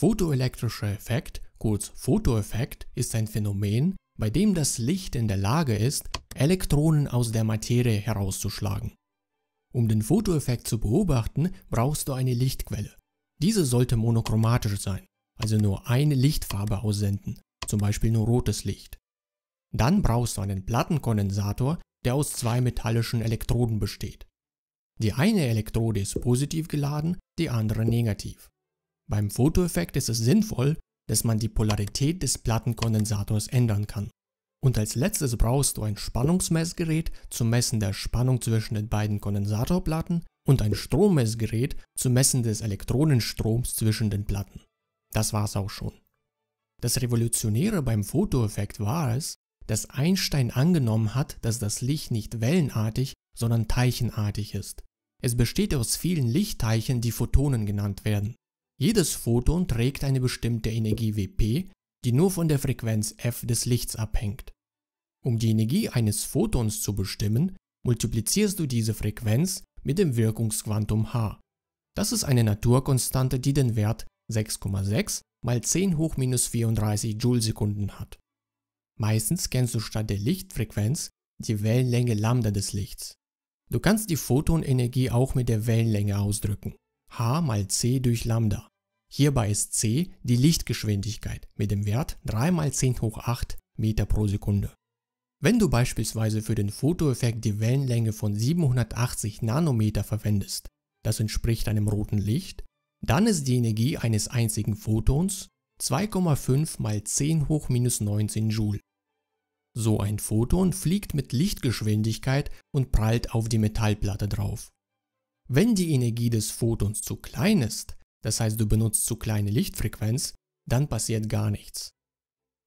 Photoelektrischer Effekt, kurz Fotoeffekt, ist ein Phänomen, bei dem das Licht in der Lage ist, Elektronen aus der Materie herauszuschlagen. Um den Fotoeffekt zu beobachten, brauchst du eine Lichtquelle. Diese sollte monochromatisch sein, also nur eine Lichtfarbe aussenden, zum Beispiel nur rotes Licht. Dann brauchst du einen Plattenkondensator, der aus zwei metallischen Elektroden besteht. Die eine Elektrode ist positiv geladen, die andere negativ. Beim Fotoeffekt ist es sinnvoll, dass man die Polarität des Plattenkondensators ändern kann. Und als letztes brauchst du ein Spannungsmessgerät zum Messen der Spannung zwischen den beiden Kondensatorplatten und ein Strommessgerät zum Messen des Elektronenstroms zwischen den Platten. Das war's auch schon. Das Revolutionäre beim Fotoeffekt war es, dass Einstein angenommen hat, dass das Licht nicht wellenartig, sondern teilchenartig ist. Es besteht aus vielen Lichtteilchen, die Photonen genannt werden. Jedes Photon trägt eine bestimmte Energie Wp, die nur von der Frequenz f des Lichts abhängt. Um die Energie eines Photons zu bestimmen, multiplizierst du diese Frequenz mit dem Wirkungsquantum h. Das ist eine Naturkonstante, die den Wert 6,6 mal 10 hoch minus 34 Joule-Sekunden hat. Meistens kennst du statt der Lichtfrequenz die Wellenlänge Lambda des Lichts. Du kannst die Photonenergie auch mit der Wellenlänge ausdrücken, h mal c durch Lambda. Hierbei ist c die Lichtgeschwindigkeit mit dem Wert 3 mal 10 hoch 8 Meter pro Sekunde. Wenn du beispielsweise für den Fotoeffekt die Wellenlänge von 780 Nanometer verwendest, das entspricht einem roten Licht, dann ist die Energie eines einzigen Photons 2,5 mal 10 hoch minus 19 Joule. So ein Photon fliegt mit Lichtgeschwindigkeit und prallt auf die Metallplatte drauf. Wenn die Energie des Photons zu klein ist, das heißt du benutzt zu kleine Lichtfrequenz, dann passiert gar nichts.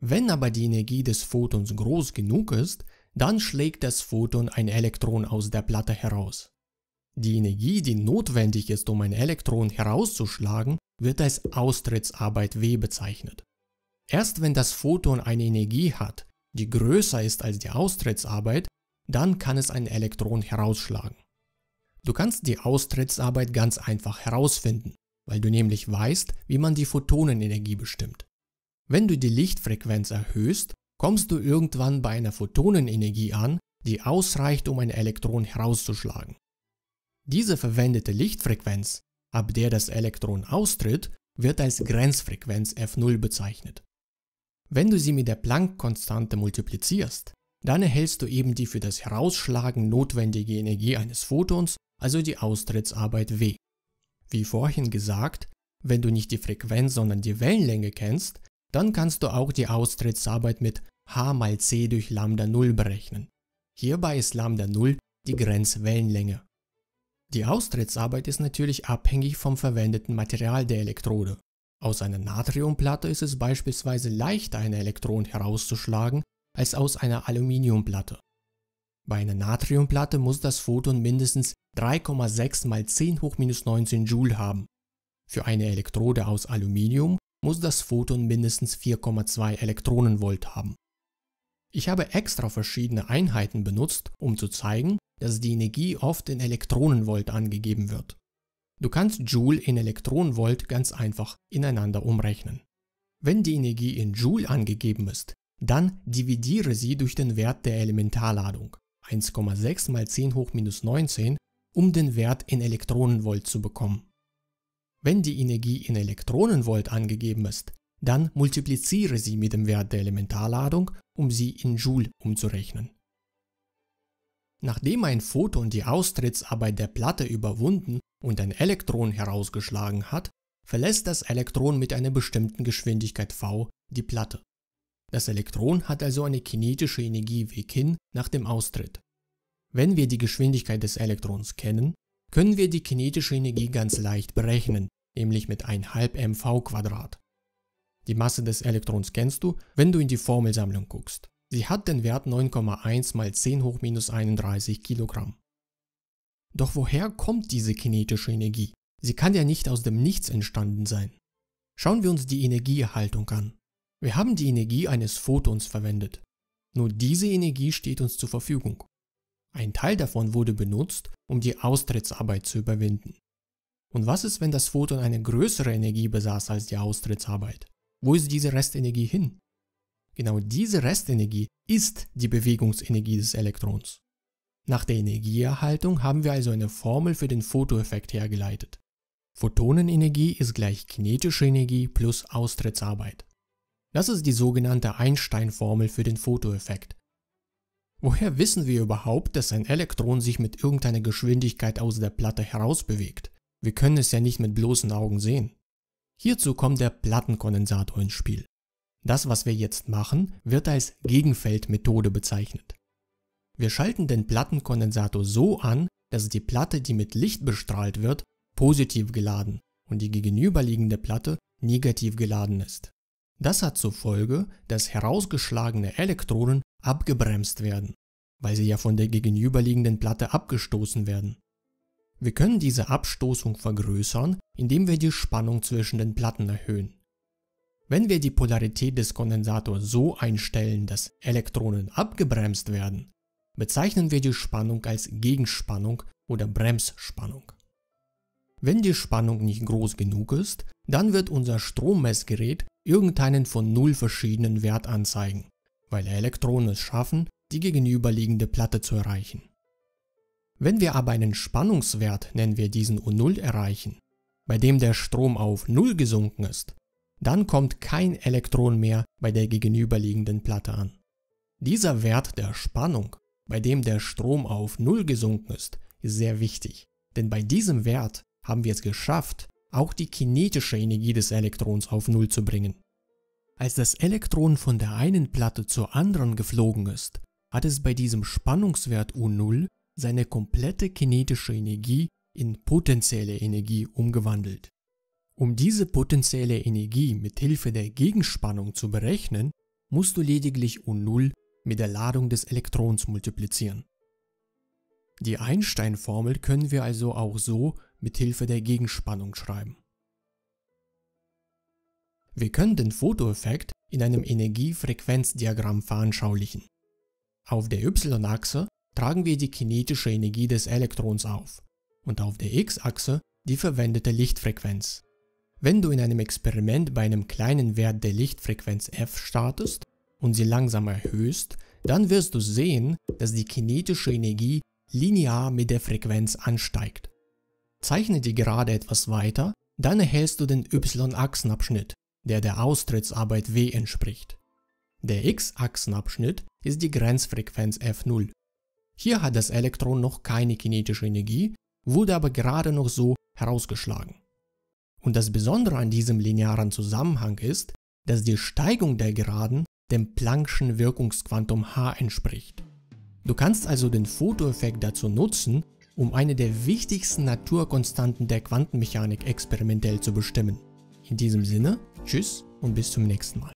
Wenn aber die Energie des Photons groß genug ist, dann schlägt das Photon ein Elektron aus der Platte heraus. Die Energie, die notwendig ist, um ein Elektron herauszuschlagen, wird als Austrittsarbeit W bezeichnet. Erst wenn das Photon eine Energie hat, die größer ist als die Austrittsarbeit, dann kann es ein Elektron herausschlagen. Du kannst die Austrittsarbeit ganz einfach herausfinden weil du nämlich weißt, wie man die Photonenenergie bestimmt. Wenn du die Lichtfrequenz erhöhst, kommst du irgendwann bei einer Photonenenergie an, die ausreicht, um ein Elektron herauszuschlagen. Diese verwendete Lichtfrequenz, ab der das Elektron austritt, wird als Grenzfrequenz f0 bezeichnet. Wenn du sie mit der Planck-Konstante multiplizierst, dann erhältst du eben die für das Herausschlagen notwendige Energie eines Photons, also die Austrittsarbeit W. Wie vorhin gesagt, wenn du nicht die Frequenz, sondern die Wellenlänge kennst, dann kannst du auch die Austrittsarbeit mit h mal c durch Lambda 0 berechnen. Hierbei ist Lambda 0 die Grenzwellenlänge. Die Austrittsarbeit ist natürlich abhängig vom verwendeten Material der Elektrode. Aus einer Natriumplatte ist es beispielsweise leichter, ein Elektron herauszuschlagen, als aus einer Aluminiumplatte. Bei einer Natriumplatte muss das Photon mindestens 3,6 mal 10 hoch minus 19 Joule haben. Für eine Elektrode aus Aluminium muss das Photon mindestens 4,2 Elektronenvolt haben. Ich habe extra verschiedene Einheiten benutzt, um zu zeigen, dass die Energie oft in Elektronenvolt angegeben wird. Du kannst Joule in Elektronenvolt ganz einfach ineinander umrechnen. Wenn die Energie in Joule angegeben ist, dann dividiere sie durch den Wert der Elementarladung. 1,6 mal 10 hoch minus 19 um den Wert in Elektronenvolt zu bekommen. Wenn die Energie in Elektronenvolt angegeben ist, dann multipliziere sie mit dem Wert der Elementarladung, um sie in Joule umzurechnen. Nachdem ein Photon die Austrittsarbeit der Platte überwunden und ein Elektron herausgeschlagen hat, verlässt das Elektron mit einer bestimmten Geschwindigkeit v die Platte. Das Elektron hat also eine kinetische Energie weg hin nach dem Austritt. Wenn wir die Geschwindigkeit des Elektrons kennen, können wir die kinetische Energie ganz leicht berechnen, nämlich mit 1,5 mv². Die Masse des Elektrons kennst du, wenn du in die Formelsammlung guckst. Sie hat den Wert 9,1 mal 10 hoch minus 31 kg. Doch woher kommt diese kinetische Energie? Sie kann ja nicht aus dem Nichts entstanden sein. Schauen wir uns die Energieerhaltung an. Wir haben die Energie eines Photons verwendet. Nur diese Energie steht uns zur Verfügung. Ein Teil davon wurde benutzt, um die Austrittsarbeit zu überwinden. Und was ist, wenn das Photon eine größere Energie besaß als die Austrittsarbeit? Wo ist diese Restenergie hin? Genau diese Restenergie ist die Bewegungsenergie des Elektrons. Nach der Energieerhaltung haben wir also eine Formel für den Fotoeffekt hergeleitet. Photonenenergie ist gleich kinetische Energie plus Austrittsarbeit. Das ist die sogenannte Einstein-Formel für den Fotoeffekt, Woher wissen wir überhaupt, dass ein Elektron sich mit irgendeiner Geschwindigkeit aus der Platte herausbewegt? Wir können es ja nicht mit bloßen Augen sehen. Hierzu kommt der Plattenkondensator ins Spiel. Das, was wir jetzt machen, wird als Gegenfeldmethode bezeichnet. Wir schalten den Plattenkondensator so an, dass die Platte, die mit Licht bestrahlt wird, positiv geladen und die gegenüberliegende Platte negativ geladen ist. Das hat zur Folge, dass herausgeschlagene Elektronen abgebremst werden, weil sie ja von der gegenüberliegenden Platte abgestoßen werden. Wir können diese Abstoßung vergrößern, indem wir die Spannung zwischen den Platten erhöhen. Wenn wir die Polarität des Kondensators so einstellen, dass Elektronen abgebremst werden, bezeichnen wir die Spannung als Gegenspannung oder Bremsspannung. Wenn die Spannung nicht groß genug ist, dann wird unser Strommessgerät irgendeinen von null verschiedenen Wert anzeigen weil Elektronen es schaffen, die gegenüberliegende Platte zu erreichen. Wenn wir aber einen Spannungswert, nennen wir diesen U0, erreichen, bei dem der Strom auf 0 gesunken ist, dann kommt kein Elektron mehr bei der gegenüberliegenden Platte an. Dieser Wert der Spannung, bei dem der Strom auf 0 gesunken ist, ist sehr wichtig, denn bei diesem Wert haben wir es geschafft, auch die kinetische Energie des Elektrons auf 0 zu bringen. Als das Elektron von der einen Platte zur anderen geflogen ist, hat es bei diesem Spannungswert U0 seine komplette kinetische Energie in potenzielle Energie umgewandelt. Um diese potenzielle Energie mit Hilfe der Gegenspannung zu berechnen, musst du lediglich U0 mit der Ladung des Elektrons multiplizieren. Die Einstein-Formel können wir also auch so mit Hilfe der Gegenspannung schreiben. Wir können den Fotoeffekt in einem Energiefrequenzdiagramm veranschaulichen. Auf der y-Achse tragen wir die kinetische Energie des Elektrons auf und auf der x-Achse die verwendete Lichtfrequenz. Wenn du in einem Experiment bei einem kleinen Wert der Lichtfrequenz f startest und sie langsam erhöhst, dann wirst du sehen, dass die kinetische Energie linear mit der Frequenz ansteigt. Zeichne die Gerade etwas weiter, dann erhältst du den y-Achsenabschnitt, der der Austrittsarbeit W entspricht. Der x-Achsenabschnitt ist die Grenzfrequenz f0. Hier hat das Elektron noch keine kinetische Energie, wurde aber gerade noch so herausgeschlagen. Und das Besondere an diesem linearen Zusammenhang ist, dass die Steigung der Geraden dem Planck'schen Wirkungsquantum h entspricht. Du kannst also den Fotoeffekt dazu nutzen, um eine der wichtigsten Naturkonstanten der Quantenmechanik experimentell zu bestimmen. In diesem Sinne, Tschüss und bis zum nächsten Mal.